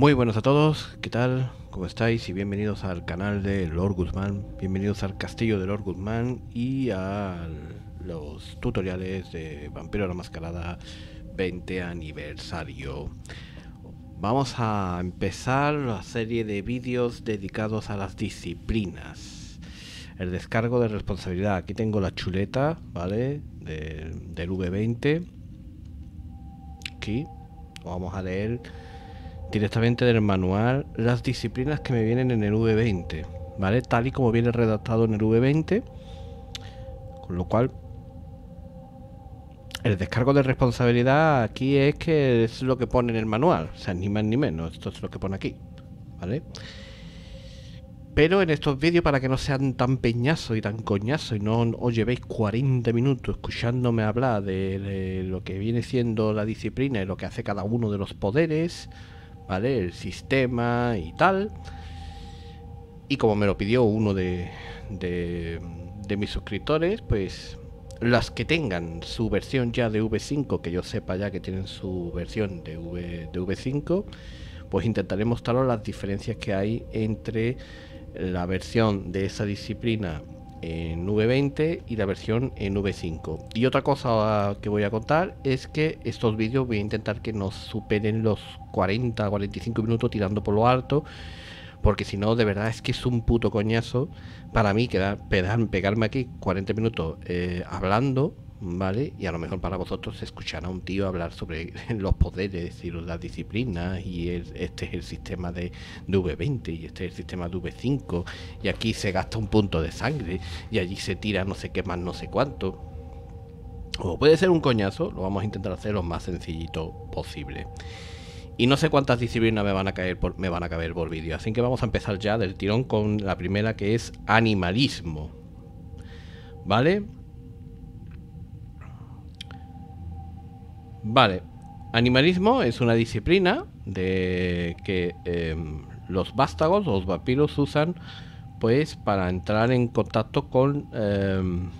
Muy buenos a todos, ¿qué tal? ¿Cómo estáis? Y bienvenidos al canal de Lord Guzmán, bienvenidos al castillo de Lord Guzmán y a los tutoriales de Vampiro la Mascarada 20 aniversario. Vamos a empezar la serie de vídeos dedicados a las disciplinas. El descargo de responsabilidad. Aquí tengo la chuleta, ¿vale? del V20. Aquí. vamos a leer directamente del manual las disciplinas que me vienen en el V20, ¿vale? Tal y como viene redactado en el V20, con lo cual el descargo de responsabilidad aquí es que es lo que pone en el manual, o sea, ni más ni menos, esto es lo que pone aquí, ¿vale? Pero en estos vídeos, para que no sean tan peñazos y tan coñazos y no os llevéis 40 minutos escuchándome hablar de, de lo que viene siendo la disciplina y lo que hace cada uno de los poderes, el sistema y tal. Y como me lo pidió uno de, mis suscriptores, pues las que tengan su versión ya de V5, que yo sepa ya que tienen su versión de, v, de V5, pues intentaré mostraros las diferencias que hay entre la versión de esa disciplina en V20 y la versión en V5. Y otra cosa que voy a contar es que estos vídeos voy a intentar que no superen los 40, 45 minutos tirando por lo alto, porque si no, de verdad es que es un puto coñazo para mí quedar, pegarme aquí 40 minutos eh, hablando ¿vale? Y a lo mejor para vosotros escuchar a un tío hablar sobre los poderes y las disciplinas y este es el sistema de, V20 y este es el sistema de V5 y aquí se gasta un punto de sangre y allí se tira no sé qué más, no sé cuánto. O puede ser un coñazo, lo vamos a intentar hacer lo más sencillito posible. Y no sé cuántas disciplinas me van a caer por, me van a caber por vídeo, así que vamos a empezar ya del tirón con la primera que es animalismo. ¿Vale? Vale. Animalismo es una disciplina de que em, los vástagos, los vampiros usan pues para entrar en contacto con em,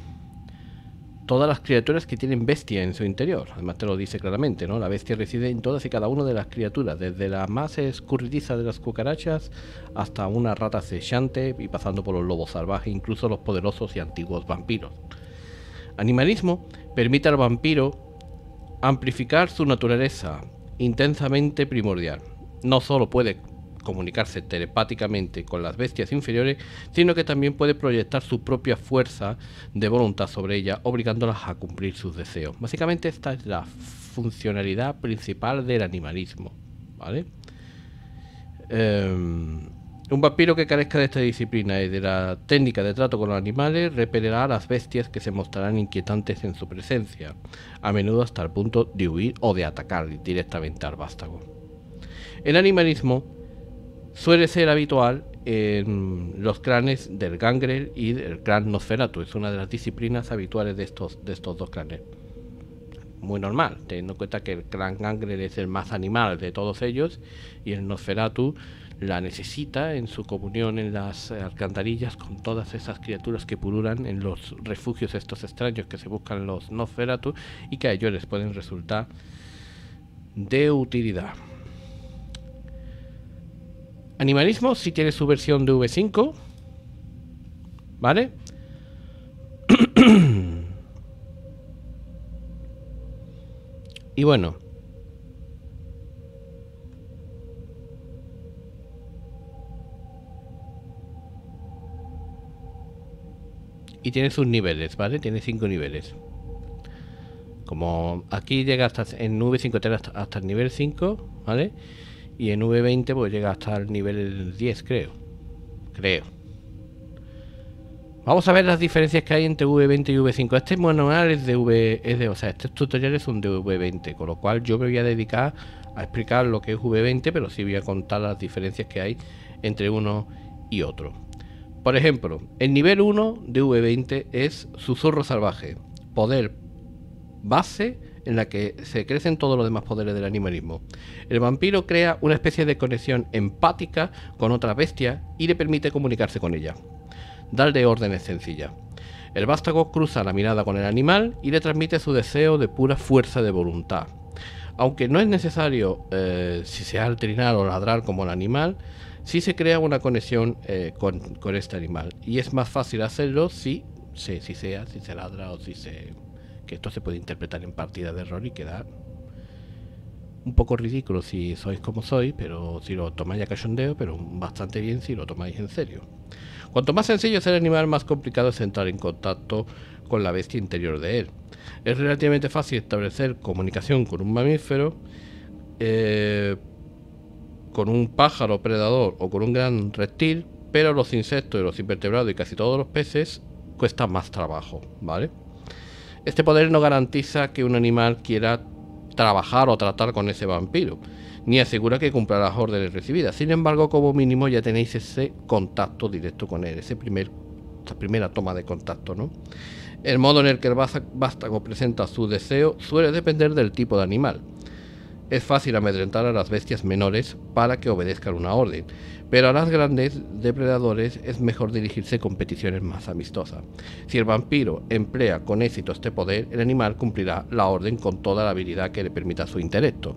todas las criaturas que tienen bestia en su interior. Además te lo dice claramente, ¿no? La bestia reside en todas y cada una de las criaturas, desde la más escurridiza de las cucarachas hasta una rata sellante y pasando por los lobos salvajes, incluso los poderosos y antiguos vampiros. Animalismo permite al vampiro amplificar su naturaleza intensamente primordial. No solo puede comunicarse telepáticamente con las bestias inferiores, sino que también puede proyectar su propia fuerza de voluntad sobre ellas, obligándolas a cumplir sus deseos. Básicamente esta es la funcionalidad principal del animalismo. ¿Vale? Em, un vampiro que carezca de esta disciplina y de la técnica de trato con los animales repelerá a las bestias que se mostrarán inquietantes en su presencia, a menudo hasta el punto de huir o de atacar directamente al vástago. El animalismo suele ser habitual en los clanes del Gangrel y del clan Nosferatu. Es una de las disciplinas habituales de estos, de estos dos clanes. Muy normal, teniendo en cuenta que el clan Gangrel es el más animal de todos ellos y el Nosferatu la necesita en su comunión en las alcantarillas con todas esas criaturas que pururan en los refugios estos extraños que se buscan los Nosferatu y que a ellos les pueden resultar de utilidad. Animalismo si tiene su versión de V5, ¿vale? y bueno, tiene sus niveles, ¿vale? Tiene cinco niveles. Como aquí llega hasta en v 5 hasta, el nivel 5, ¿vale? Y en V20 pues llega hasta el nivel 10, creo. Creo. Vamos a ver las diferencias que hay entre V20 y V5. Este manual es de V, es de, o sea, estos tutoriales un de V20, con lo cual yo me voy a dedicar a explicar lo que es V20, pero sí voy a contar las diferencias que hay entre uno y otro. Por ejemplo, el nivel 1 de V20 es Susurro Salvaje, poder base en la que se crecen todos los demás poderes del animalismo. El vampiro crea una especie de conexión empática con otra bestia y le permite comunicarse con ella. Darle órdenes sencillas. El vástago cruza la mirada con el animal y le transmite su deseo de pura fuerza de voluntad. Aunque no es necesario eh, si sea trinar o ladrar como el animal, si se crea una conexión eh, con, este animal. Y es más fácil hacerlo si se si sea, si se ladra o si se... Que esto se puede interpretar en partida de error y quedar un poco ridículo si sois como sois, pero si lo tomáis a cachondeo, pero bastante bien si lo tomáis en serio. Cuanto más sencillo es el animal, más complicado es entrar en contacto con la bestia interior de él. Es relativamente fácil establecer comunicación con un mamífero, eh, con un pájaro predador o con un gran reptil, pero los insectos y los invertebrados y casi todos los peces cuestan más trabajo, ¿vale? Este poder no garantiza que un animal quiera trabajar o tratar con ese vampiro, ni asegura que cumpla las órdenes recibidas. Sin embargo, como mínimo ya tenéis ese contacto directo con él, ese primer, esa primera toma de contacto, ¿no? El modo en el que el vástago presenta su deseo suele depender del tipo de animal. Es fácil amedrentar a las bestias menores para que obedezcan una orden, pero a las grandes depredadores es mejor dirigirse con peticiones más amistosas. Si el vampiro emplea con éxito este poder, el animal cumplirá la orden con toda la habilidad que le permita su intelecto.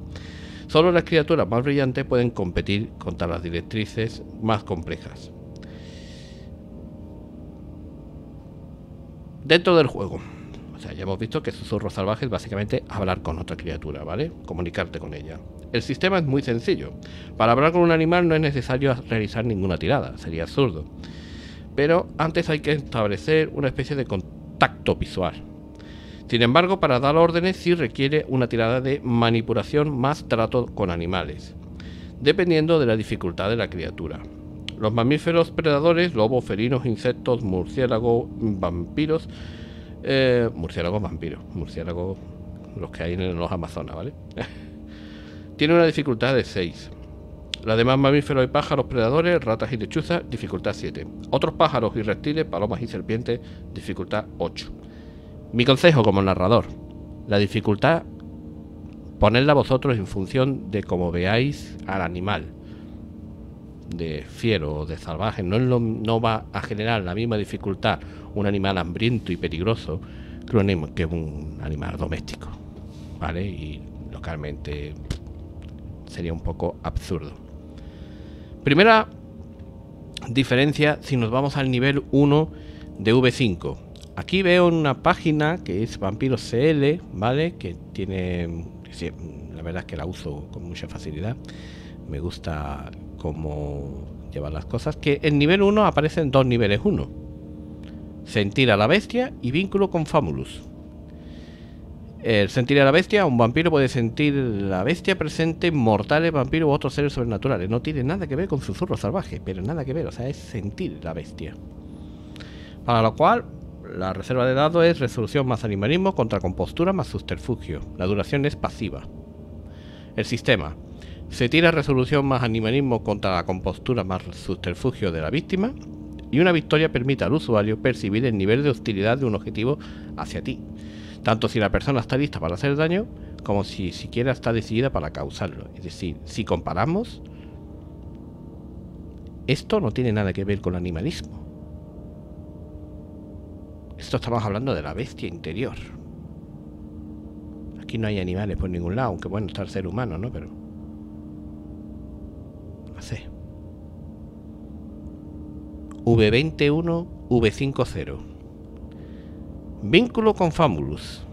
Solo las criaturas más brillantes pueden competir contra las directrices más complejas. Dentro del juego ya hemos visto que susurro salvaje es básicamente hablar con otra criatura, ¿vale? Comunicarte con ella. El sistema es muy sencillo. Para hablar con un animal no es necesario realizar ninguna tirada, sería absurdo. Pero antes hay que establecer una especie de contacto visual. Sin embargo, para dar órdenes sí requiere una tirada de manipulación más trato con animales, dependiendo de la dificultad de la criatura. Los mamíferos predadores, lobos, felinos, insectos, murciélagos, vampiros, eh, murciélagos vampiros, murciélagos los que hay en los Amazonas, ¿vale? Tiene una dificultad de 6. Los demás mamíferos y pájaros predadores, ratas y lechuzas, dificultad 7. Otros pájaros y reptiles, palomas y serpientes, dificultad 8. Mi consejo como narrador, la dificultad ponedla vosotros en función de cómo veáis al animal. De fiero o de salvaje, no, no va a generar la misma dificultad un animal hambriento y peligroso que es un animal doméstico, ¿vale? Y localmente sería un poco absurdo. Primera diferencia si nos vamos al nivel 1 de V5. Aquí veo una página que es Vampiro CL, ¿vale? Que tiene... La verdad es que la uso con mucha facilidad. Me gusta cómo llevar las cosas. Que en nivel 1 aparecen dos niveles 1. Sentir a la bestia y vínculo con Famulus. El sentir a la bestia, un vampiro puede sentir la bestia presente, mortales, vampiros u otros seres sobrenaturales. No tiene nada que ver con susurro salvaje, pero nada que ver, o sea, es sentir la bestia. Para lo cual, la reserva de dados es resolución más animalismo contra compostura más susterfugio La duración es pasiva. El sistema. Se tira resolución más animalismo contra la compostura más susterfugio de la víctima y una victoria permite al usuario percibir el nivel de hostilidad de un objetivo hacia ti, tanto si la persona está lista para hacer daño como si siquiera está decidida para causarlo. Es decir, si comparamos, esto no tiene nada que ver con animalismo. Esto estamos hablando de la bestia interior. Aquí no hay animales por ningún lado, aunque bueno, está el ser humano, ¿no? Pero... No sé. V21 V50. Vínculo con Famulus.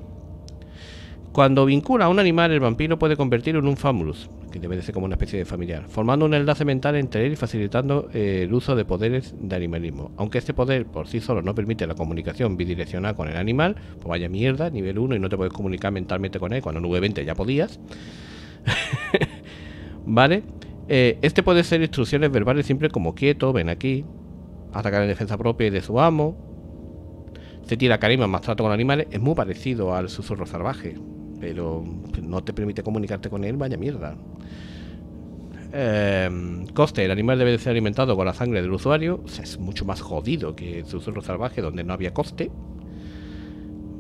Cuando vincula a un animal, el vampiro puede convertirlo en un Famulus, que debe de ser como una especie de familiar, formando un enlace mental entre él y facilitando eh, el uso de poderes de animalismo. Aunque este poder por sí solo no permite la comunicación bidireccional con el animal, pues vaya mierda, nivel 1 y no te puedes comunicar mentalmente con él, cuando en V20 ya podías. ¿Vale? Eh, este puede ser instrucciones verbales siempre como quieto, ven aquí, Atacar en defensa propia de su amo. Se tira carima más trato con animales. Es muy parecido al susurro salvaje. Pero no te permite comunicarte con él, vaya mierda. Em, coste, el animal debe ser alimentado con la sangre del usuario. es mucho más jodido que el susurro salvaje donde no había coste.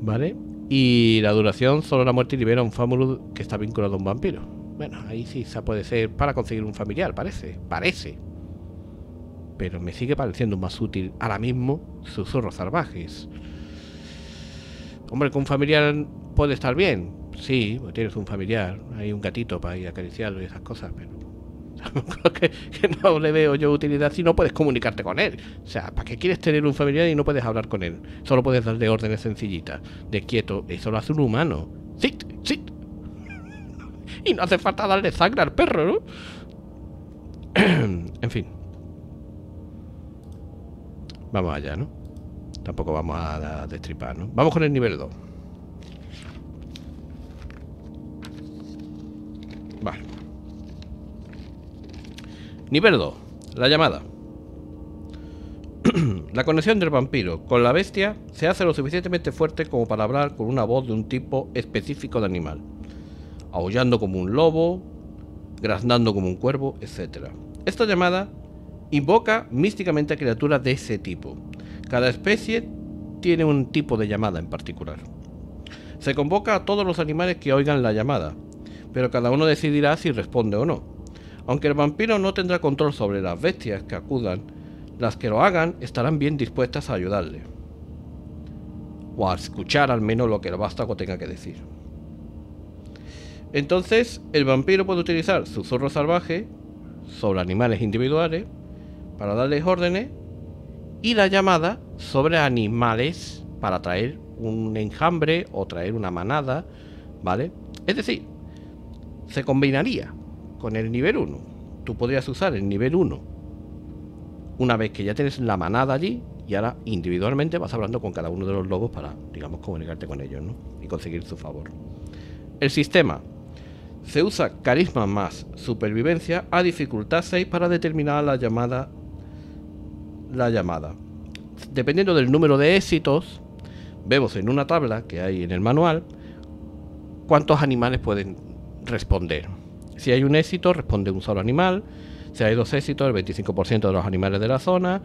¿Vale? Y la duración, solo la muerte libera un famulus que está vinculado a un vampiro. Bueno, ahí sí, se puede ser para conseguir un familiar, parece. Parece pero me sigue pareciendo más útil ahora mismo Susurros Salvajes. Hombre, con un familiar puede estar bien. Sí, pues tienes un familiar, hay un gatito para ir acariciarlo y esas cosas, pero que, no le veo yo utilidad si no puedes comunicarte con él. O sea, ¿para qué quieres tener un familiar y no puedes hablar con él? Solo puedes darle órdenes sencillitas, de quieto. Eso lo hace un humano. Sit, sit. y no hace falta darle sangre al perro, ¿no? en fin. Vamos allá, ¿no? Tampoco vamos a destripar, ¿no? Vamos con el nivel 2. Vale. Nivel 2. La llamada. la conexión del vampiro con la bestia se hace lo suficientemente fuerte como para hablar con una voz de un tipo específico de animal. Aullando como un lobo, graznando como un cuervo, etc. Esta llamada Invoca místicamente a criaturas de ese tipo. Cada especie tiene un tipo de llamada en particular. Se convoca a todos los animales que oigan la llamada, pero cada uno decidirá si responde o no. Aunque el vampiro no tendrá control sobre las bestias que acudan, las que lo hagan estarán bien dispuestas a ayudarle. O a escuchar al menos lo que el vástago tenga que decir. Entonces, el vampiro puede utilizar su zorro salvaje sobre animales individuales para darles órdenes y la llamada sobre animales para traer un enjambre o traer una manada, ¿vale? Es decir, se combinaría con el nivel 1. Tú podrías usar el nivel 1 una vez que ya tienes la manada allí y ahora individualmente vas hablando con cada uno de los lobos para, digamos, comunicarte con ellos, ¿no? Y conseguir su favor. El sistema. Se usa carisma más supervivencia a dificultad 6 para determinar la llamada la llamada. Dependiendo del número de éxitos, vemos en una tabla que hay en el manual cuántos animales pueden responder. Si hay un éxito, responde un solo animal. Si hay dos éxitos, el 25% de los animales de la zona.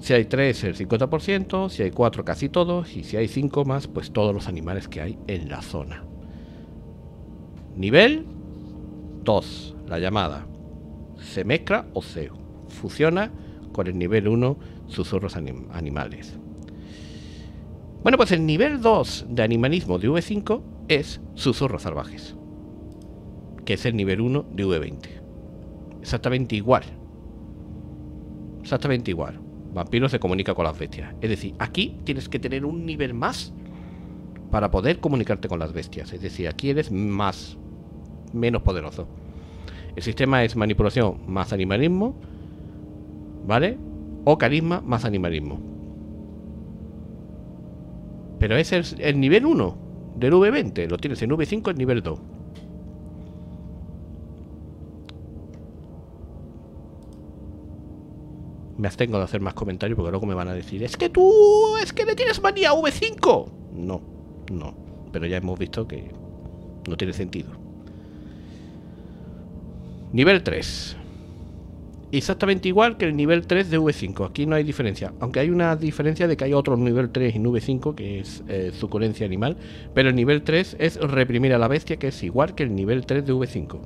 Si hay tres, el 50%. Si hay cuatro, casi todos. Y si hay cinco más, pues todos los animales que hay en la zona. Nivel 2, la llamada. Se mezcla o se fusiona con el nivel 1 susurros animales. Bueno, pues el nivel 2 de animalismo de V5 es susurros salvajes, que es el nivel 1 de V20. Exactamente igual. Exactamente igual. Vampiro se comunica con las bestias. Es decir, aquí tienes que tener un nivel más para poder comunicarte con las bestias. Es decir, aquí eres más, menos poderoso. El sistema es manipulación más animalismo ¿Vale? O carisma más animalismo. Pero ese es el nivel 1 del V20. Lo tienes en V5, el nivel 2. Me abstengo de hacer más comentarios porque luego me van a decir, es que tú, es que le tienes manía a V5. No, no. Pero ya hemos visto que no tiene sentido. Nivel 3 exactamente igual que el nivel 3 de V5. Aquí no hay diferencia, aunque hay una diferencia de que hay otro nivel 3 y V5 que es eh, su coherencia animal, pero el nivel 3 es reprimir a la bestia que es igual que el nivel 3 de V5.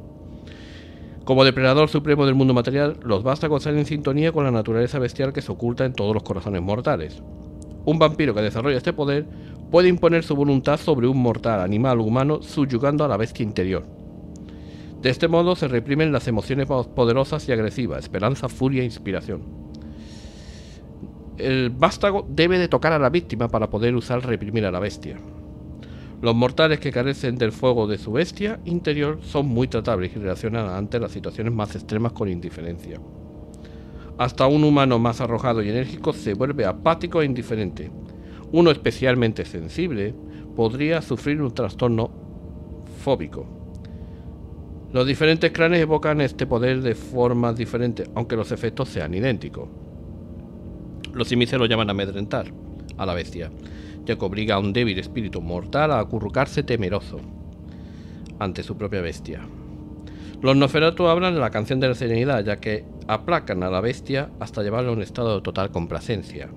Como depredador supremo del mundo material, los con salir en sintonía con la naturaleza bestial que se oculta en todos los corazones mortales. Un vampiro que desarrolla este poder puede imponer su voluntad sobre un mortal, animal o humano, subyugando a la bestia interior. De este modo se reprimen las emociones más poderosas y agresivas, esperanza, furia e inspiración. El vástago debe de tocar a la víctima para poder usar reprimir a la bestia. Los mortales que carecen del fuego de su bestia interior son muy tratables y reaccionan ante las situaciones más extremas con indiferencia. Hasta un humano más arrojado y enérgico se vuelve apático e indiferente. Uno especialmente sensible podría sufrir un trastorno fóbico los diferentes clanes evocan este poder de formas diferentes, aunque los efectos sean idénticos. Los simices lo llaman amedrentar a la bestia, ya que obliga a un débil espíritu mortal a acurrucarse temeroso ante su propia bestia. Los Noferatu hablan de la canción de la serenidad, ya que aplacan a la bestia hasta llevarla a un estado de total complacencia.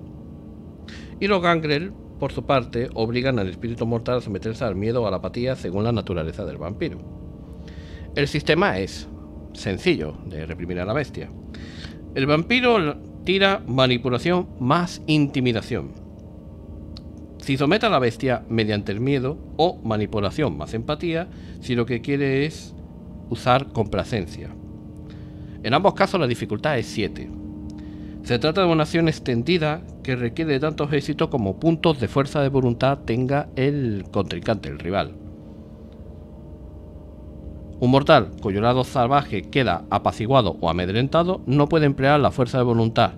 Y los Gangrel, por su parte, obligan al espíritu mortal a someterse al miedo o a la apatía según la naturaleza del vampiro. El sistema es sencillo de reprimir a la bestia. El vampiro tira manipulación más intimidación. Si somete a la bestia mediante el miedo o manipulación más empatía, si lo que quiere es usar complacencia. En ambos casos la dificultad es 7. Se trata de una acción extendida que requiere tantos éxitos como puntos de fuerza de voluntad tenga el contrincante, el rival. Un mortal cuyo lado salvaje queda apaciguado o amedrentado no puede emplear la fuerza de voluntad.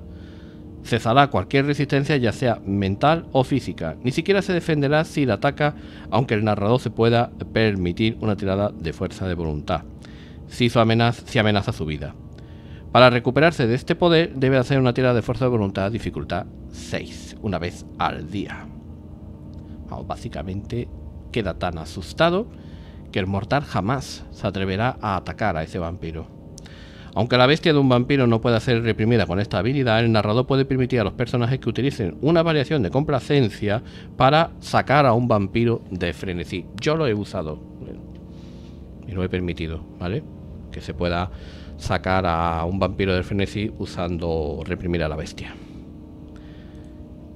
Cesará cualquier resistencia ya sea mental o física. Ni siquiera se defenderá si la ataca, aunque el narrador se pueda permitir una tirada de fuerza de voluntad. Si, amenaza, su vida. Para recuperarse de este poder debe hacer una tirada de fuerza de voluntad dificultad 6, una vez al día. básicamente queda tan asustado que el mortal jamás se atreverá a atacar a ese vampiro. Aunque la bestia de un vampiro no pueda ser reprimida con esta habilidad, el narrador puede permitir a los personajes que utilicen una variación de complacencia para sacar a un vampiro de frenesí. Yo lo he usado y lo he permitido, ¿vale? Que se pueda sacar a un vampiro de frenesí usando reprimir a la bestia.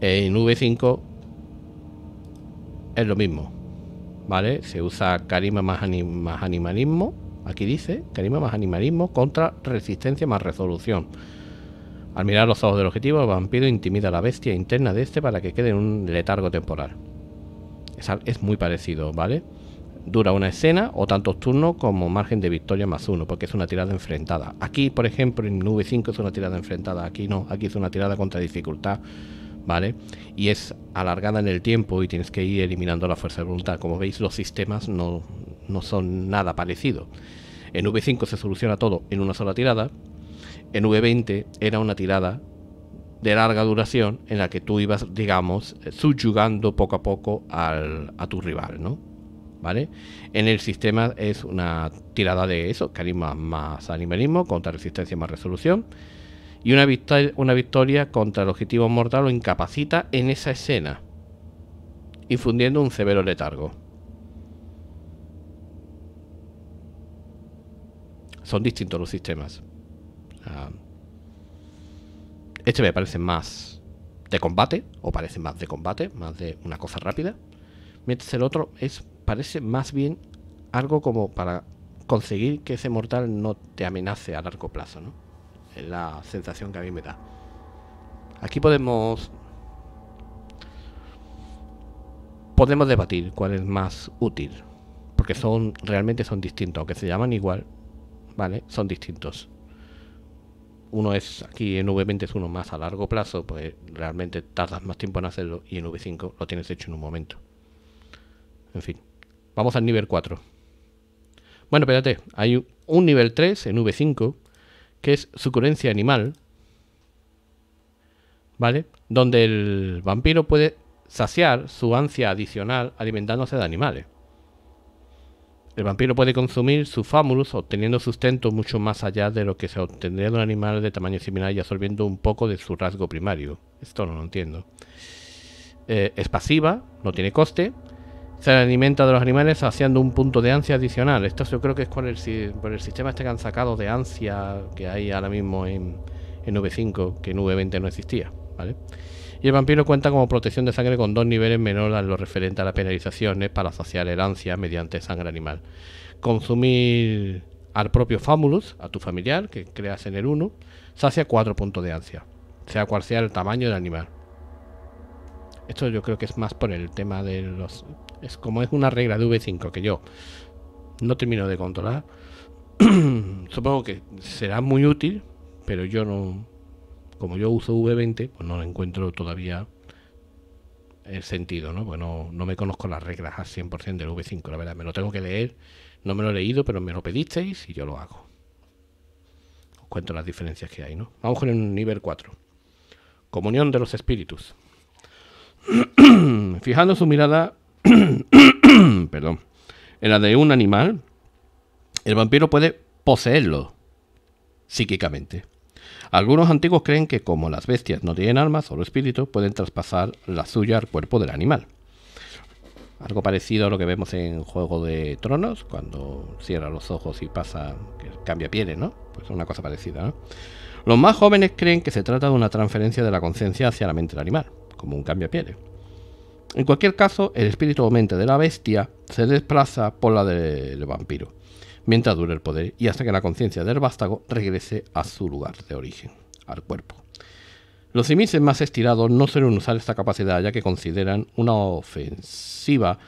En V5 es lo mismo. ¿vale? Se usa carima más, animalismo, aquí dice, carima más animalismo contra resistencia más resolución. Al mirar los ojos del objetivo, el vampiro intimida a la bestia interna de este para que quede en un letargo temporal. Es, muy parecido, ¿vale? Dura una escena o tantos turnos como margen de victoria más uno, porque es una tirada enfrentada. Aquí, por ejemplo, en V5 es una tirada enfrentada, aquí no, aquí es una tirada contra dificultad ¿vale? Y es alargada en el tiempo y tienes que ir eliminando la fuerza de voluntad. Como veis, los sistemas no, son nada parecidos. En V5 se soluciona todo en una sola tirada. En V20 era una tirada de larga duración en la que tú ibas, digamos, subyugando poco a poco al, a tu rival, ¿Vale? En el sistema es una tirada de eso, carisma más animalismo, contra resistencia más resolución y una victoria, contra el objetivo mortal lo incapacita en esa escena, infundiendo un severo letargo. Son distintos los sistemas. Ah, este me parece más de combate, o parece más de combate, más de una cosa rápida. Mientras el otro es, parece más bien algo como para conseguir que ese mortal no te amenace a largo plazo, ¿no? la sensación que a mí me da. Aquí podemos... Podemos debatir cuál es más útil. Porque son realmente son distintos. Aunque se llaman igual, ¿vale? Son distintos. Uno es aquí en V20 es uno más a largo plazo, pues realmente tardas más tiempo en hacerlo y en V5 lo tienes hecho en un momento. En fin, vamos al nivel 4. Bueno, espérate, hay un nivel 3 en V5 que es Sucurencia Animal, ¿vale? Donde el vampiro puede saciar su ansia adicional alimentándose de animales. El vampiro puede consumir su famulus obteniendo sustento mucho más allá de lo que se obtendría de un animal de tamaño similar y absorbiendo un poco de su rasgo primario. Esto no lo entiendo. Eh, es pasiva, no tiene coste se alimenta de los animales haciendo un punto de ansia adicional. Esto yo creo que es por el, por el sistema este que han sacado de ansia que hay ahora mismo en, en V5, que en V20 no existía. Y el vampiro cuenta como protección de sangre con dos niveles menores a lo referente a las penalizaciones para saciar el ansia mediante sangre animal. Consumir al propio Famulus, a tu familiar, que creas en el 1, sacia cuatro puntos de ansia, sea cual sea el tamaño del animal. Esto yo creo que es más por el tema de los como es una regla de V5 que yo no termino de controlar, supongo que será muy útil, pero yo no, como yo uso V20, pues no encuentro todavía el sentido, ¿no? Pues no, me conozco las reglas al 100% del V5, la verdad, me lo tengo que leer, no me lo he leído, pero me lo pedisteis y yo lo hago. Os cuento las diferencias que hay, ¿no? Vamos con el nivel 4. Comunión de los espíritus. Fijando su mirada perdón, en la de un animal, el vampiro puede poseerlo psíquicamente. Algunos antiguos creen que como las bestias no tienen alma, o espíritu, pueden traspasar la suya al cuerpo del animal. Algo parecido a lo que vemos en Juego de Tronos, cuando cierra los ojos y pasa, que cambia pieles, ¿no? Pues una cosa parecida, Los más jóvenes creen que se trata de una transferencia de la conciencia hacia la mente del animal, como un cambio de pieles. En cualquier caso, el espíritu o mente de la bestia se desplaza por la del vampiro, mientras dure el poder y hasta que la conciencia del vástago regrese a su lugar de origen, al cuerpo. Los similes más estirados no suelen usar esta capacidad ya que consideran una ofensiva,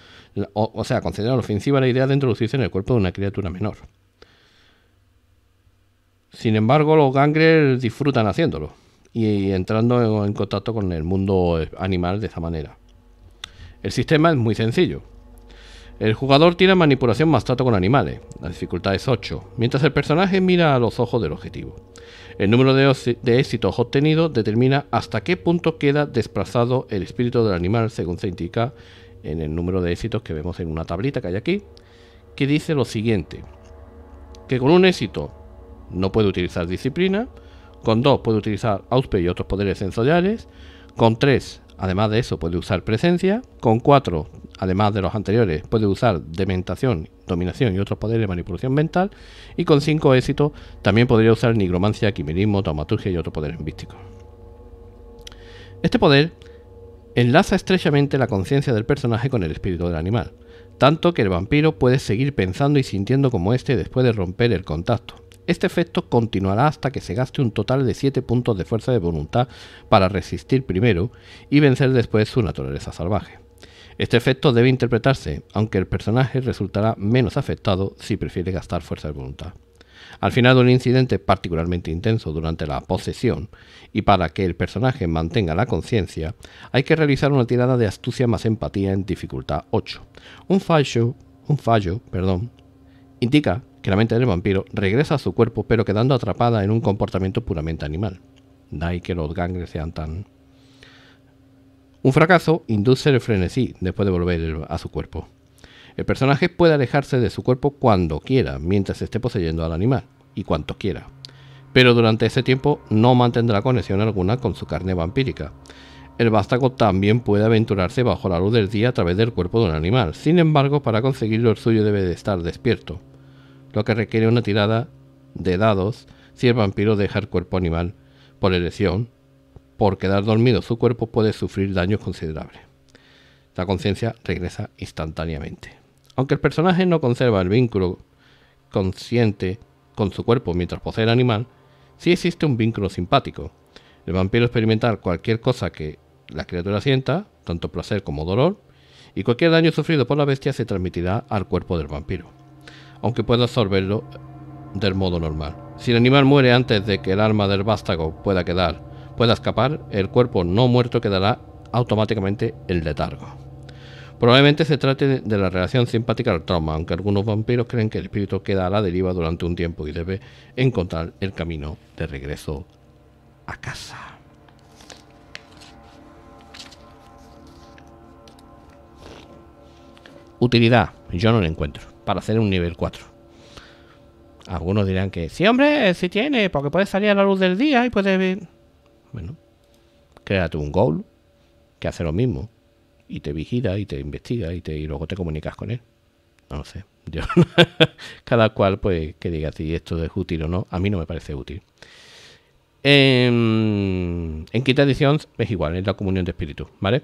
o, sea, consideran ofensiva la idea de introducirse en el cuerpo de una criatura menor. Sin embargo, los gangres disfrutan haciéndolo y entrando en contacto con el mundo animal de esa manera. El sistema es muy sencillo. El jugador tira manipulación más trato con animales, la dificultad es 8, mientras el personaje mira a los ojos del objetivo. El número de, éxitos obtenidos determina hasta qué punto queda desplazado el espíritu del animal según se indica en el número de éxitos que vemos en una tablita que hay aquí, que dice lo siguiente, que con un éxito no puede utilizar disciplina, con dos puede utilizar Auspe y otros poderes sensoriales, con tres Además de eso, puede usar presencia. Con 4, además de los anteriores, puede usar dementación, dominación y otros poderes de manipulación mental. Y con 5 éxitos, también podría usar nigromancia, quimerismo, taumaturgia y otros poderes místicos. Este poder enlaza estrechamente la conciencia del personaje con el espíritu del animal, tanto que el vampiro puede seguir pensando y sintiendo como este después de romper el contacto. Este efecto continuará hasta que se gaste un total de 7 puntos de fuerza de voluntad para resistir primero y vencer después su naturaleza salvaje. Este efecto debe interpretarse, aunque el personaje resultará menos afectado si prefiere gastar fuerza de voluntad. Al final de un incidente particularmente intenso durante la posesión, y para que el personaje mantenga la conciencia, hay que realizar una tirada de astucia más empatía en dificultad 8. Un fallo, un fallo, perdón, Indica que la mente del vampiro regresa a su cuerpo pero quedando atrapada en un comportamiento puramente animal. Dai que los gangres sean tan... Un fracaso induce el frenesí después de volver a su cuerpo. El personaje puede alejarse de su cuerpo cuando quiera, mientras esté poseyendo al animal, y cuanto quiera. Pero durante ese tiempo no mantendrá conexión alguna con su carne vampírica, el vástago también puede aventurarse bajo la luz del día a través del cuerpo de un animal. Sin embargo, para conseguirlo el suyo debe de estar despierto, lo que requiere una tirada de dados si el vampiro deja el cuerpo animal por elección. Por quedar dormido su cuerpo puede sufrir daños considerables. La conciencia regresa instantáneamente. Aunque el personaje no conserva el vínculo consciente con su cuerpo mientras posee el animal, sí existe un vínculo simpático. El vampiro experimentar cualquier cosa que la criatura sienta tanto placer como dolor, y cualquier daño sufrido por la bestia se transmitirá al cuerpo del vampiro, aunque pueda absorberlo del modo normal. Si el animal muere antes de que el alma del vástago pueda quedar, escapar, el cuerpo no muerto quedará automáticamente en letargo. Probablemente se trate de la relación simpática al trauma, aunque algunos vampiros creen que el espíritu queda a la deriva durante un tiempo y debe encontrar el camino de regreso a casa. Utilidad, yo no la encuentro para hacer un nivel 4. Algunos dirán que sí, hombre, sí tiene, porque puede salir a la luz del día y puede. Bueno, créate un goal que hace lo mismo y te vigila y te investiga y, te, y luego te comunicas con él. No sé, cada cual, pues, que diga si esto es útil o no. A mí no me parece útil. En, em, en quinta edición es igual, es la comunión de espíritu, ¿vale?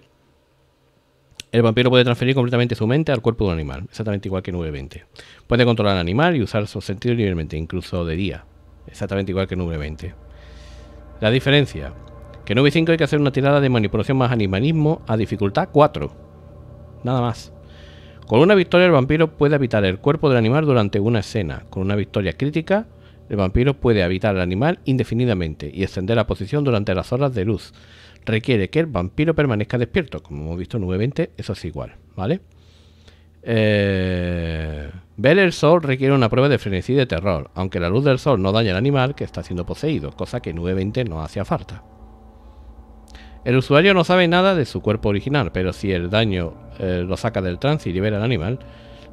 El vampiro puede transferir completamente su mente al cuerpo de un animal, exactamente igual que 20. Puede controlar al animal y usar sus sentidos libremente, incluso de día, exactamente igual que 20. La diferencia, que 5 hay que hacer una tirada de manipulación más animalismo a dificultad 4. Nada más. Con una victoria el vampiro puede habitar el cuerpo del animal durante una escena. Con una victoria crítica, el vampiro puede habitar al animal indefinidamente y extender la posición durante las horas de luz requiere que el vampiro permanezca despierto. Como hemos visto, 920, eso es igual, ¿vale? Eh, ver el sol requiere una prueba de frenesí y de terror, aunque la luz del sol no daña al animal que está siendo poseído, cosa que nuevamente no hacía falta. El usuario no sabe nada de su cuerpo original, pero si el daño eh, lo saca del trance y libera al animal,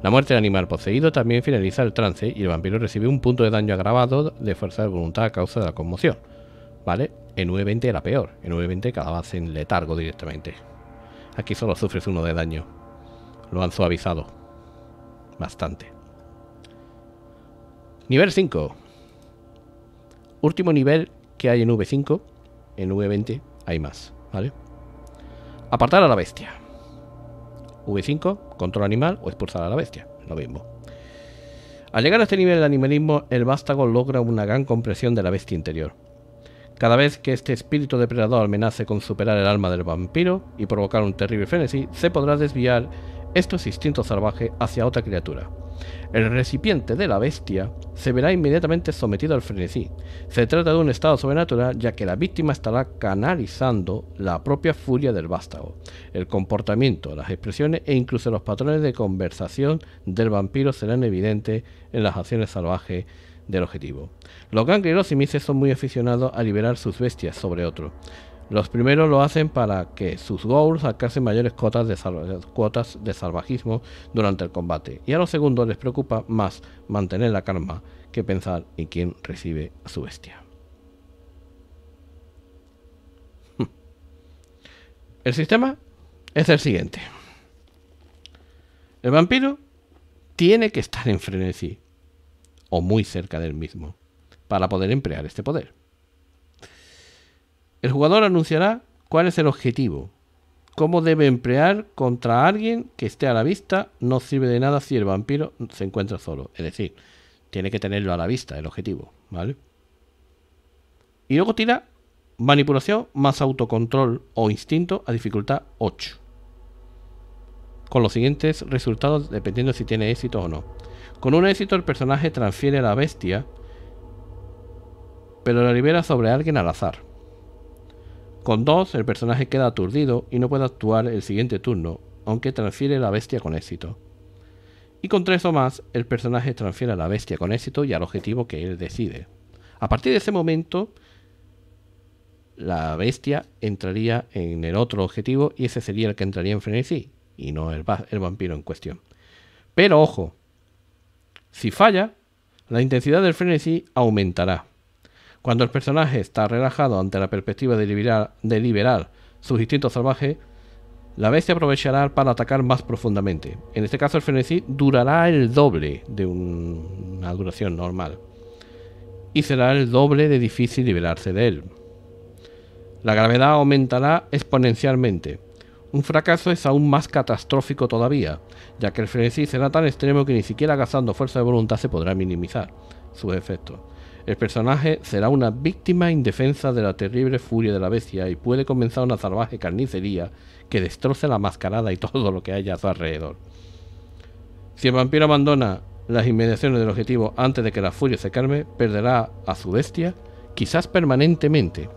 la muerte del animal poseído también finaliza el trance y el vampiro recibe un punto de daño agravado de fuerza de voluntad a causa de la conmoción. ¿vale? En 20 era peor. En V20 cada vez en letargo directamente. Aquí solo sufres uno de daño. Lo han suavizado. Bastante. Nivel 5. Último nivel que hay en V5. En V20 hay más, ¿vale? Apartar a la bestia. V5, control animal o expulsar a la bestia. Lo mismo. Al llegar a este nivel de animalismo, el vástago logra una gran compresión de la bestia interior cada vez que este espíritu depredador amenace con superar el alma del vampiro y provocar un terrible frenesí, se podrá desviar estos instintos salvajes hacia otra criatura. El recipiente de la bestia se verá inmediatamente sometido al frenesí. Se trata de un estado sobrenatural ya que la víctima estará canalizando la propia furia del vástago. El comportamiento, las expresiones e incluso los patrones de conversación del vampiro serán evidentes en las acciones salvajes del objetivo. Los y mises son muy aficionados a liberar sus bestias sobre otro. Los primeros lo hacen para que sus ghouls alcancen mayores cuotas de, cuotas de salvajismo durante el combate, y a los segundos les preocupa más mantener la calma que pensar en quién recibe su bestia. El sistema es el siguiente. El vampiro tiene que estar en frenesí o muy cerca del mismo, para poder emplear este poder. El jugador anunciará cuál es el objetivo, cómo debe emplear contra alguien que esté a la vista, no sirve de nada si el vampiro se encuentra solo, es decir, tiene que tenerlo a la vista el objetivo, ¿vale? Y luego tira manipulación más autocontrol o instinto a dificultad 8. Con los siguientes resultados dependiendo si tiene éxito o no. Con un éxito el personaje transfiere a la bestia, pero la libera sobre alguien al azar. Con dos, el personaje queda aturdido y no puede actuar el siguiente turno, aunque transfiere la bestia con éxito. Y con tres o más, el personaje transfiere a la bestia con éxito y al objetivo que él decide. A partir de ese momento, la bestia entraría en el otro objetivo y ese sería el que entraría en frenesí, y no el, el vampiro en cuestión. Pero ojo, si falla, la intensidad del frenesí aumentará. Cuando el personaje está relajado ante la perspectiva de liberar, de liberar sus instintos salvajes, la bestia aprovechará para atacar más profundamente. En este caso el frenesí durará el doble de una duración normal. Y será el doble de difícil liberarse de él. La gravedad aumentará exponencialmente. Un fracaso es aún más catastrófico todavía, ya que el frenesí será tan extremo que ni siquiera gastando fuerza de voluntad se podrá minimizar sus efectos. El personaje será una víctima indefensa de la terrible furia de la bestia y puede comenzar una salvaje carnicería que destroce la mascarada y todo lo que haya a su alrededor. Si el vampiro abandona las inmediaciones del objetivo antes de que la furia se calme, perderá a su bestia, quizás permanentemente.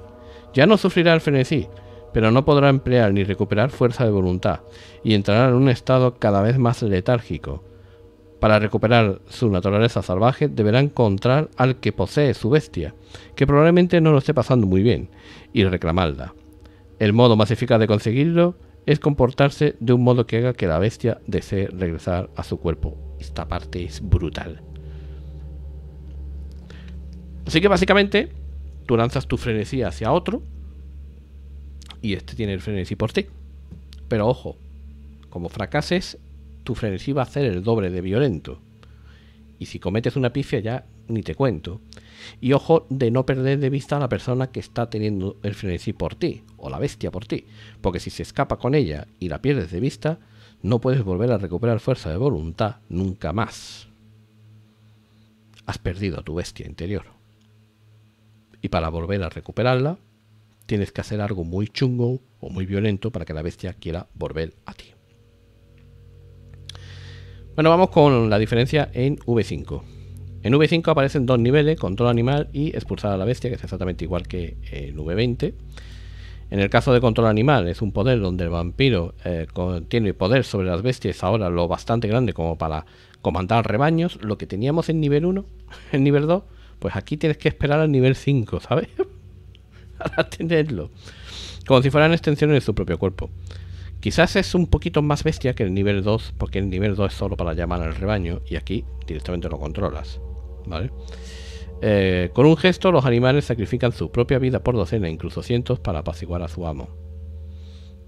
Ya no sufrirá el frenesí, pero no podrá emplear ni recuperar fuerza de voluntad y entrará en un estado cada vez más letárgico. Para recuperar su naturaleza salvaje deberá encontrar al que posee su bestia, que probablemente no lo esté pasando muy bien, y reclamarla. El modo más eficaz de conseguirlo es comportarse de un modo que haga que la bestia desee regresar a su cuerpo. Esta parte es brutal. Así que básicamente, tú lanzas tu frenesía hacia otro, y este tiene el frenesí por ti. Pero ojo, como fracases, tu frenesí va a ser el doble de violento. Y si cometes una pifia ya ni te cuento. Y ojo de no perder de vista a la persona que está teniendo el frenesí por ti, o la bestia por ti, porque si se escapa con ella y la pierdes de vista, no puedes volver a recuperar fuerza de voluntad nunca más. Has perdido a tu bestia interior. Y para volver a recuperarla, tienes que hacer algo muy chungo o muy violento para que la bestia quiera volver a ti. Bueno, vamos con la diferencia en V5. En V5 aparecen dos niveles, control animal y expulsar a la bestia, que es exactamente igual que en V20. En el caso de control animal es un poder donde el vampiro eh, tiene poder sobre las bestias ahora lo bastante grande como para comandar rebaños. Lo que teníamos en nivel 1, en nivel 2, pues aquí tienes que esperar al nivel 5, ¿sabes? para tenerlo. Como si fueran extensiones de su propio cuerpo. Quizás es un poquito más bestia que el nivel 2, porque el nivel 2 es solo para llamar al rebaño y aquí directamente lo controlas. ¿Vale? Eh, con un gesto, los animales sacrifican su propia vida por docenas, incluso cientos, para apaciguar a su amo.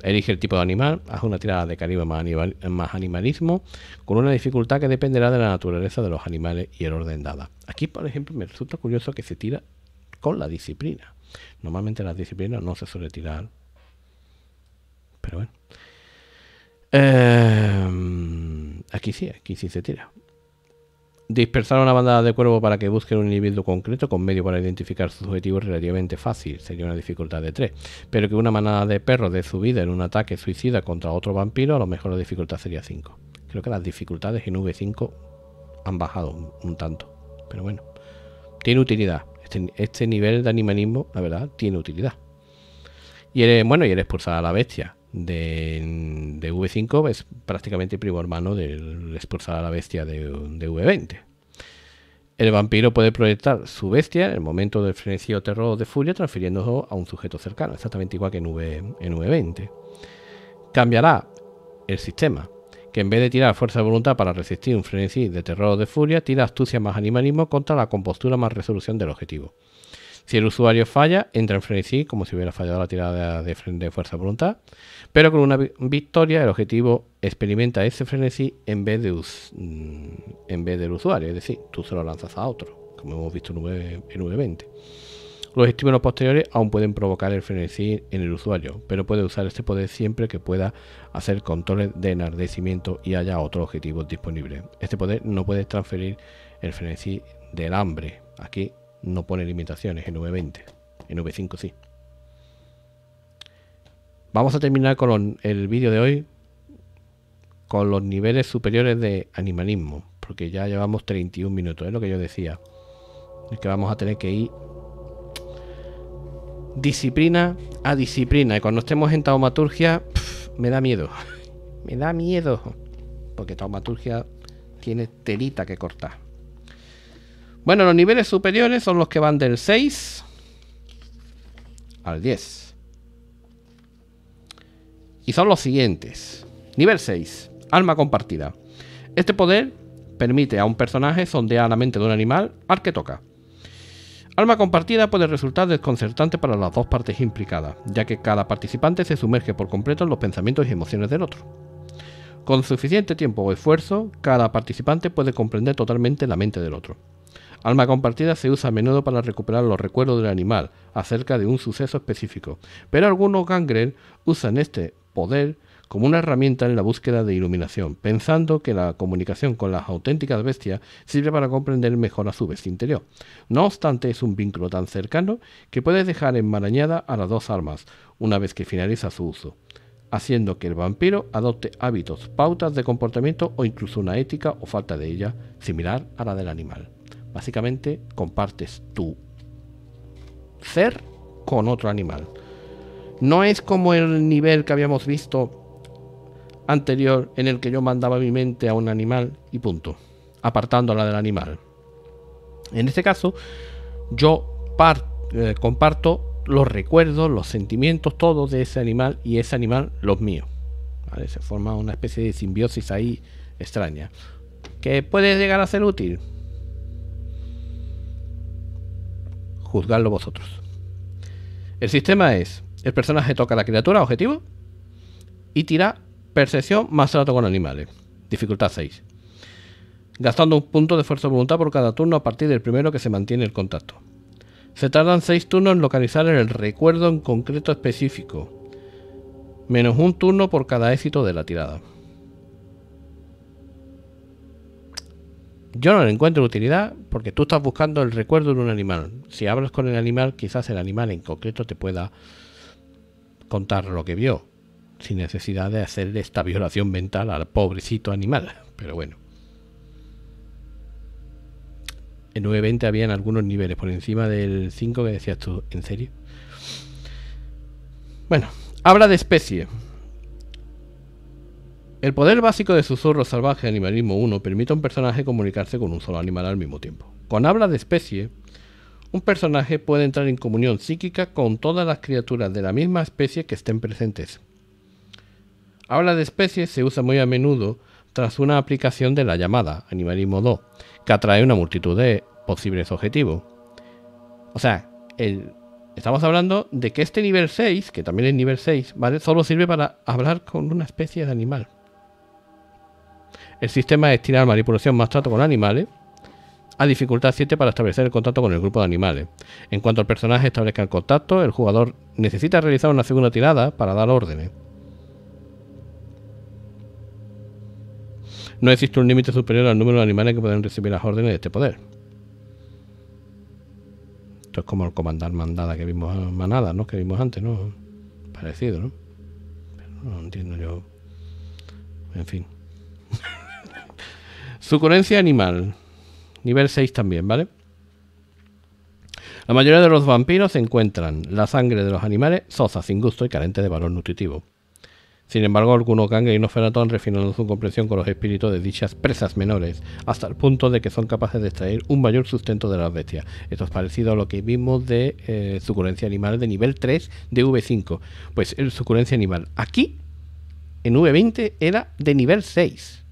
Elige el tipo de animal, haz una tirada de caribe más animalismo, con una dificultad que dependerá de la naturaleza de los animales y el orden dada. Aquí, por ejemplo, me resulta curioso que se tira con la disciplina. Normalmente las disciplinas no se suele tirar. Pero bueno. Em, aquí sí, aquí sí se tira. Dispersar una bandada de cuervo para que busquen un individuo concreto con medio para identificar sus objetivos relativamente fácil, sería una dificultad de 3. Pero que una manada de perros de su vida en un ataque suicida contra otro vampiro, a lo mejor la dificultad sería 5. Creo que las dificultades en V5 han bajado un tanto. Pero bueno, tiene utilidad. Este, este, nivel de animalismo, la verdad, tiene utilidad. Y el, bueno, y el expulsar a la bestia de, V5 es prácticamente primo hermano del expulsar a la bestia de, V20. El vampiro puede proyectar su bestia en el momento del frenesí o terror de furia, transfiriéndolo a un sujeto cercano, exactamente igual que en, en V20. Cambiará el sistema que en vez de tirar fuerza de voluntad para resistir un frenesí de terror o de furia, tira astucia más animalismo contra la compostura más resolución del objetivo. Si el usuario falla, entra en frenesí como si hubiera fallado la tirada de, de fuerza de voluntad, pero con una victoria el objetivo experimenta ese frenesí en vez, de mm, en vez del usuario, es decir, tú se lo lanzas a otro, como hemos visto en V20. Los estímulos posteriores aún pueden provocar el frenesí en el usuario, pero puede usar este poder siempre que pueda hacer controles de enardecimiento y haya otros objetivos disponibles. Este poder no puede transferir el frenesí del hambre. Aquí no pone limitaciones en V20, en V5 sí. Vamos a terminar con el vídeo de hoy con los niveles superiores de animalismo, porque ya llevamos 31 minutos, es lo que yo decía. Es que vamos a tener que ir disciplina a disciplina. Y cuando estemos en taumaturgia, me da miedo. me da miedo. Porque taumaturgia tiene telita que cortar. Bueno, los niveles superiores son los que van del 6 al 10. Y son los siguientes. Nivel 6. Alma compartida. Este poder permite a un personaje sondear la mente de un animal al que toca. Alma compartida puede resultar desconcertante para las dos partes implicadas, ya que cada participante se sumerge por completo en los pensamientos y emociones del otro. Con suficiente tiempo o esfuerzo, cada participante puede comprender totalmente la mente del otro. Alma compartida se usa a menudo para recuperar los recuerdos del animal acerca de un suceso específico, pero algunos gangrel usan este poder como una herramienta en la búsqueda de iluminación, pensando que la comunicación con las auténticas bestias sirve para comprender mejor a su bestia interior. No obstante, es un vínculo tan cercano que puede dejar enmarañada a las dos armas una vez que finaliza su uso haciendo que el vampiro adopte hábitos, pautas de comportamiento o incluso una ética o falta de ella similar a la del animal. Básicamente compartes tu ser con otro animal. No es como el nivel que habíamos visto anterior en el que yo mandaba mi mente a un animal y punto, apartándola del animal. En este caso, yo eh, comparto los recuerdos, los sentimientos, todos de ese animal y ese animal los míos. Se forma una especie de simbiosis ahí extraña. ¿Que puede llegar a ser útil? juzgarlo vosotros. El sistema es, el personaje toca a la criatura objetivo y tira Percepción más trato con animales. Dificultad 6. Gastando un punto de fuerza de voluntad por cada turno a partir del primero que se mantiene el contacto. Se tardan 6 turnos en localizar el recuerdo en concreto específico. Menos un turno por cada éxito de la tirada. Yo no le encuentro utilidad porque tú estás buscando el recuerdo de un animal. Si hablas con el animal, quizás el animal en concreto te pueda contar lo que vio sin necesidad de hacer esta violación mental al pobrecito animal. Pero bueno. En 920 habían algunos niveles por encima del 5 que decías tú, ¿en serio? Bueno, habla de especie. El poder básico de Susurro Salvaje Animalismo 1 permite a un personaje comunicarse con un solo animal al mismo tiempo. Con habla de especie, un personaje puede entrar en comunión psíquica con todas las criaturas de la misma especie que estén presentes habla de especies se usa muy a menudo tras una aplicación de la llamada Animalismo 2, que atrae una multitud de posibles objetivos. O sea, estamos hablando de que este nivel 6, que también es nivel 6, ¿vale? Solo sirve para hablar con una especie de animal. El sistema es tirar manipulación más trato con animales. A dificultad 7 para establecer el contacto con el grupo de animales. En cuanto el personaje establezca el contacto, el jugador necesita realizar una segunda tirada para dar órdenes. no existe un límite superior al número de animales que pueden recibir las órdenes de este poder. Esto es como el comandar mandada que vimos manada, ¿no? Que vimos antes, ¿no? Parecido, ¿no? no entiendo yo. En fin. Sucurencia animal. Nivel 6 también, ¿vale? La mayoría de los vampiros encuentran la sangre de los animales sosa, sin gusto y carente de valor nutritivo. Sin embargo, algunos gangues y han refinan su comprensión con los espíritus de dichas presas menores, hasta el punto de que son capaces de extraer un mayor sustento de las bestias. Esto es parecido a lo que vimos de eh, suculencia animal de nivel 3 de V5. Pues el suculencia animal aquí, en V20, era de nivel 6.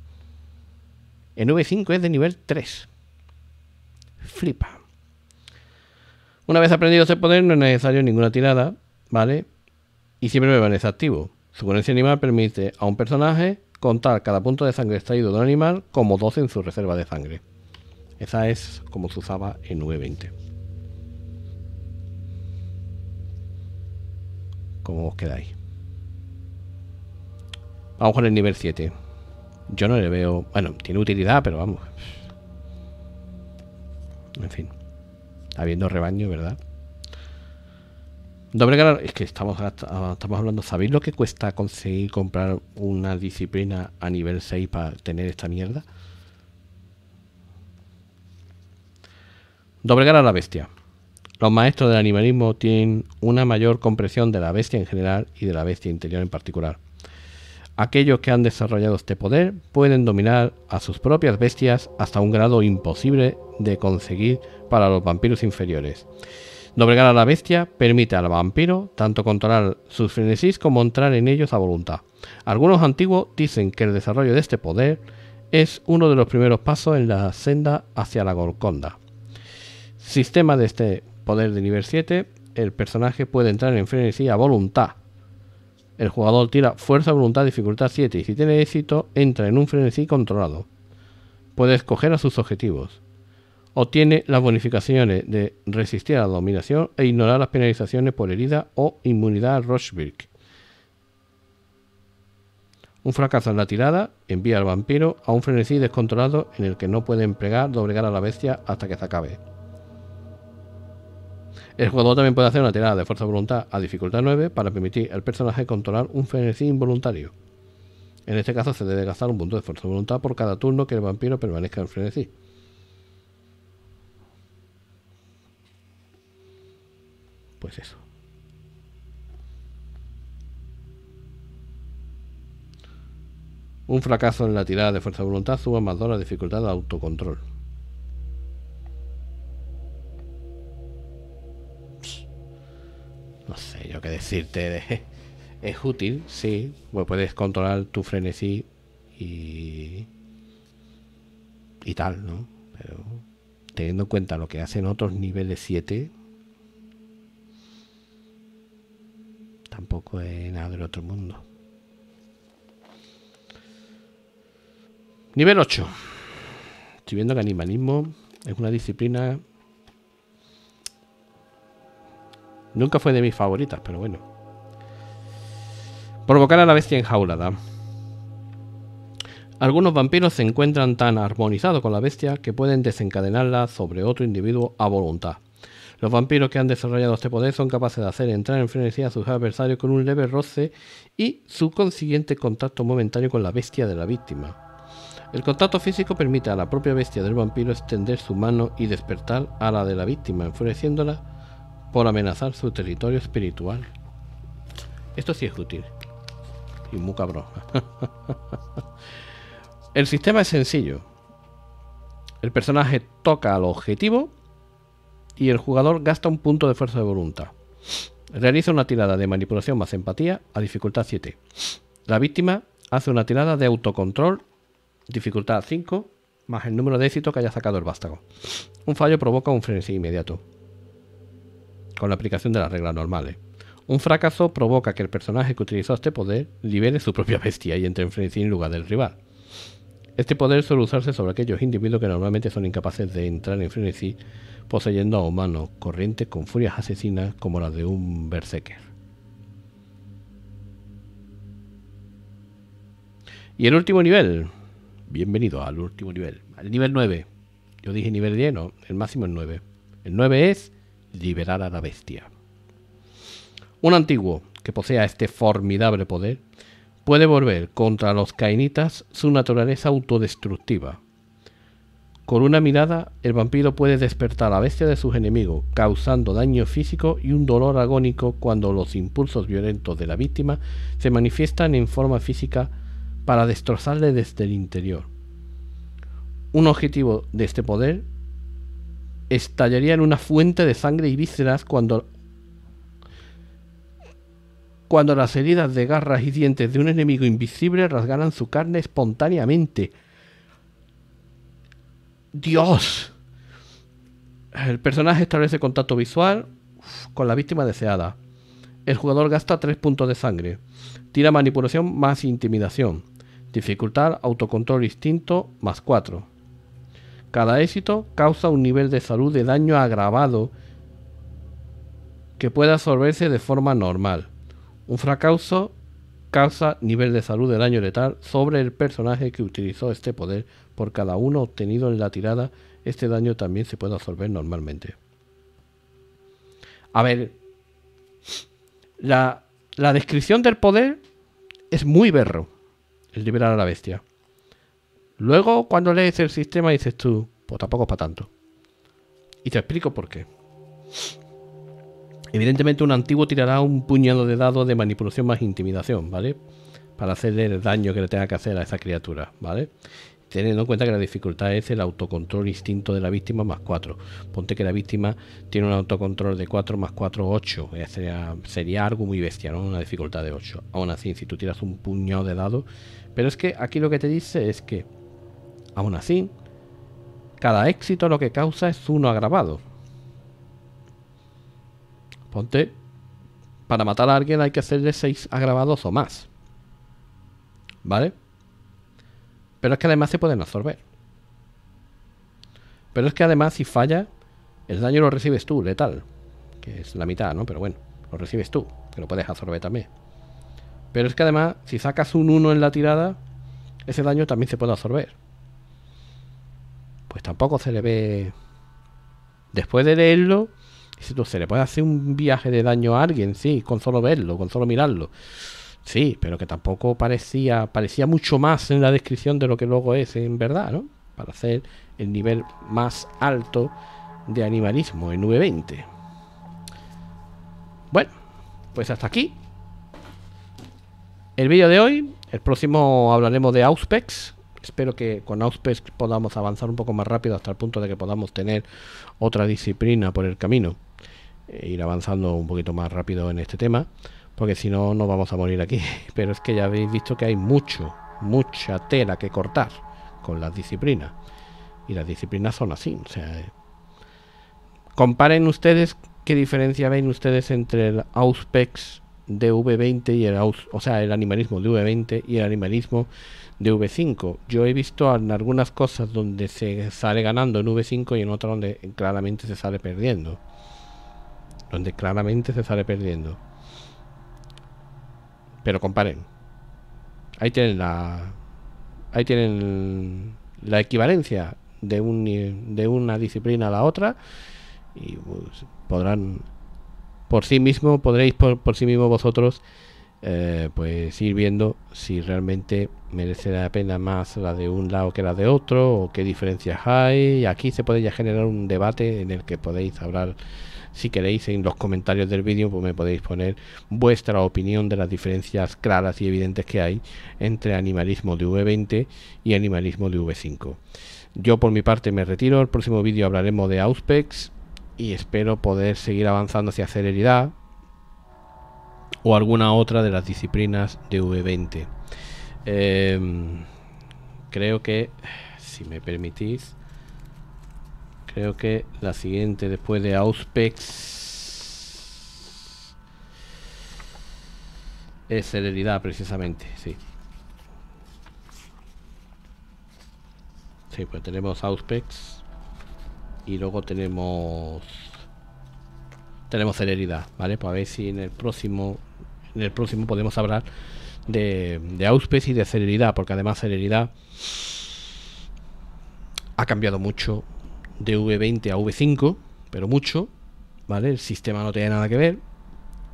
En V5 es de nivel 3. Flipa. Una vez aprendido ese poder, no es necesario ninguna tirada, ¿vale? Y siempre me van desactivo su coherencia animal permite a un personaje contar cada punto de sangre extraído de un animal como 12 en su reserva de sangre. Esa es como se usaba en V20. Como os quedáis. Vamos con el nivel 7. Yo no le veo... Bueno, tiene utilidad, pero vamos. En fin. Habiendo rebaño, ¿verdad? Doble es que estamos, ah, estamos hablando, ¿sabéis lo que cuesta conseguir comprar una disciplina a nivel 6 para tener esta mierda? Doblegar a la bestia. Los maestros del animalismo tienen una mayor comprensión de la bestia en general y de la bestia interior en particular. Aquellos que han desarrollado este poder pueden dominar a sus propias bestias hasta un grado imposible de conseguir para los vampiros inferiores Doblegar a la bestia permite al vampiro tanto controlar sus frenesis como entrar en ellos a voluntad. Algunos antiguos dicen que el desarrollo de este poder es uno de los primeros pasos en la senda hacia la Golconda. Sistema de este poder de nivel 7, el personaje puede entrar en frenesí a voluntad. El jugador tira fuerza, voluntad, dificultad 7 y si tiene éxito entra en un frenesí controlado. Puede escoger a sus objetivos obtiene las bonificaciones de resistir a la dominación e ignorar las penalizaciones por herida o inmunidad a Un fracaso en la tirada envía al vampiro a un frenesí descontrolado en el que no puede emplear doblegar a la bestia hasta que se acabe. El jugador también puede hacer una tirada de fuerza de voluntad a dificultad 9 para permitir al personaje controlar un frenesí involuntario. En este caso se debe gastar un punto de fuerza de voluntad por cada turno que el vampiro permanezca en frenesí. pues eso. Un fracaso en la tirada de fuerza de voluntad Suba más dos la dificultad de autocontrol. No sé yo qué decirte. Es útil, sí. Pues puedes controlar tu frenesí y. y tal, ¿no? Pero teniendo en cuenta lo que hacen otros niveles 7, tampoco es nada del otro mundo. Nivel 8. Estoy viendo que animalismo es una disciplina... Nunca fue de mis favoritas, pero bueno. Provocar a la bestia enjaulada. Algunos vampiros se encuentran tan armonizados con la bestia que pueden desencadenarla sobre otro individuo a voluntad. Los vampiros que han desarrollado este poder son capaces de hacer entrar en frenesía a sus adversarios con un leve roce y su consiguiente contacto momentáneo con la bestia de la víctima. El contacto físico permite a la propia bestia del vampiro extender su mano y despertar a la de la víctima, enfureciéndola por amenazar su territorio espiritual. Esto sí es útil. Y muy cabrón. El sistema es sencillo. El personaje toca al objetivo y el jugador gasta un punto de fuerza de voluntad. Realiza una tirada de manipulación más empatía a dificultad 7. La víctima hace una tirada de autocontrol, dificultad 5, más el número de éxito que haya sacado el vástago. Un fallo provoca un frenesí inmediato, con la aplicación de las reglas normales. Un fracaso provoca que el personaje que utilizó este poder libere su propia bestia y entre en frenesí en lugar del rival. Este poder suele usarse sobre aquellos individuos que normalmente son incapaces de entrar en frenesí poseyendo a humanos, corrientes con furias asesinas como las de un berserker. Y el último nivel, bienvenido al último nivel, al nivel 9. Yo dije nivel lleno. el máximo es 9. El 9 es liberar a la bestia. Un antiguo que posea este formidable poder puede volver contra los cainitas su naturaleza autodestructiva, con una mirada, el vampiro puede despertar a la bestia de sus enemigos, causando daño físico y un dolor agónico cuando los impulsos violentos de la víctima se manifiestan en forma física para destrozarle desde el interior. Un objetivo de este poder estallaría en una fuente de sangre y vísceras cuando, cuando las heridas de garras y dientes de un enemigo invisible rasgaran su carne espontáneamente, Dios. El personaje establece contacto visual con la víctima deseada. El jugador gasta 3 puntos de sangre. Tira manipulación más intimidación. Dificultad autocontrol instinto más 4. Cada éxito causa un nivel de salud de daño agravado que puede absorberse de forma normal. Un fracaso causa nivel de salud de daño letal sobre el personaje que utilizó este poder por cada uno obtenido en la tirada, este daño también se puede absorber normalmente. A ver, la, descripción del poder es muy berro, el liberar a la bestia. Luego, cuando lees el sistema, dices tú, pues tampoco es para tanto. Y te explico por qué. Evidentemente, un antiguo tirará un puñado de dados de manipulación más intimidación, ¿vale? Para hacerle el daño que le tenga que hacer a esa criatura, ¿vale? teniendo en cuenta que la dificultad es el autocontrol instinto de la víctima más 4. Ponte que la víctima tiene un autocontrol de 4 más 4, 8. Sería, algo muy bestia, ¿no? Una dificultad de 8. Aún así, si tú tiras un puñado de lado. Pero es que aquí lo que te dice es que, aún así, cada éxito lo que causa es uno agravado. Ponte, para matar a alguien hay que hacerle 6 agravados o más. ¿Vale? Pero es que además se pueden absorber. Pero es que además si falla, el daño lo recibes tú, letal. Que es la mitad, ¿no? Pero bueno, lo recibes tú, que lo puedes absorber también. Pero es que además, si sacas un 1 en la tirada, ese daño también se puede absorber. Pues tampoco se le ve... Después de leerlo, si se le puede hacer un viaje de daño a alguien, sí, con solo verlo, con solo mirarlo. Sí, pero que tampoco parecía, parecía mucho más en la descripción de lo que luego es en verdad, ¿no? Para hacer el nivel más alto de animalismo en V20. Bueno, pues hasta aquí. El vídeo de hoy, el próximo hablaremos de Auspex. Espero que con Auspex podamos avanzar un poco más rápido hasta el punto de que podamos tener otra disciplina por el camino. E ir avanzando un poquito más rápido en este tema porque si no no vamos a morir aquí. Pero es que ya habéis visto que hay mucho, mucha tela que cortar con las disciplinas. Y las disciplinas son así. O sea, eh, comparen ustedes qué diferencia ven ustedes entre el Auspex de V20 y el o sea, el animalismo de V20 y el animalismo de V5. Yo he visto en algunas cosas donde se sale ganando en V5 y en otras donde claramente se sale perdiendo. Donde claramente se sale perdiendo. Pero comparen. Ahí tienen la. Ahí tienen la equivalencia de, un, de una disciplina a la otra. Y pues, podrán. Por sí mismo, podréis por, sí mismo vosotros. Eh, pues ir viendo si realmente merece la pena más la de un lado que la de otro o qué diferencias hay. Aquí se puede generar un debate en el que podéis hablar si queréis en los comentarios del vídeo pues me podéis poner vuestra opinión de las diferencias claras y evidentes que hay entre animalismo de V20 y animalismo de V5. Yo por mi parte me retiro, el próximo vídeo hablaremos de Auspex y espero poder seguir avanzando hacia celeridad o alguna otra de las disciplinas de V20. Em, creo que, si me permitís, Creo que la siguiente después de Auspex es celeridad precisamente, sí. Sí, pues tenemos Auspex y luego tenemos tenemos celeridad, ¿vale? Pues a ver si en el próximo en el próximo podemos hablar de, de Auspex y de celeridad, porque además celeridad ha cambiado mucho de V20 a V5, pero mucho, ¿vale? El sistema no tenía nada que ver.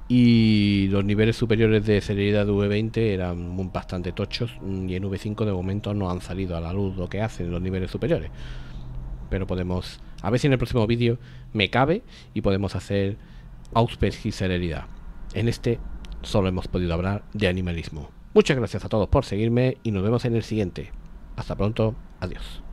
Y los niveles superiores de celeridad de V20 eran bastante tochos y en V5 de momento no han salido a la luz lo que hacen los niveles superiores. Pero podemos, a ver si en el próximo vídeo me cabe y podemos hacer Auspens y celeridad. En este solo hemos podido hablar de animalismo. Muchas gracias a todos por seguirme y nos vemos en el siguiente. Hasta pronto, adiós.